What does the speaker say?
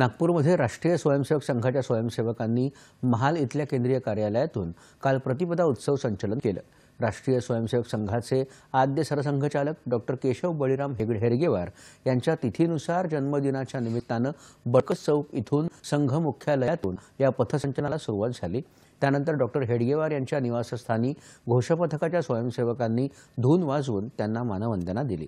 नागपूरमध्ये राष्ट्रीय स्वयंसेवक संघाच्या स्वयंसेवकांनी महाल इथल्या केंद्रीय कार्यालयातून काल प्रतिपदा उत्सव संचलन केलं राष्ट्रीय स्वयंसेवक संघाचे आद्य सरसंघचालक डॉक्टर केशव बळीराम हेगडे हेरगेवार यांच्या तिथीनुसार जन्मदिनाच्या निमित्तानं बडकस चौक इथून संघ मुख्यालयातून या पथसंचनाला सुरुवात झाली त्यानंतर डॉक्टर हेडगेवार यांच्या निवासस्थानी घोषपथकाच्या स्वयंसेवकांनी धून वाजवून त्यांना मानवंदना दिली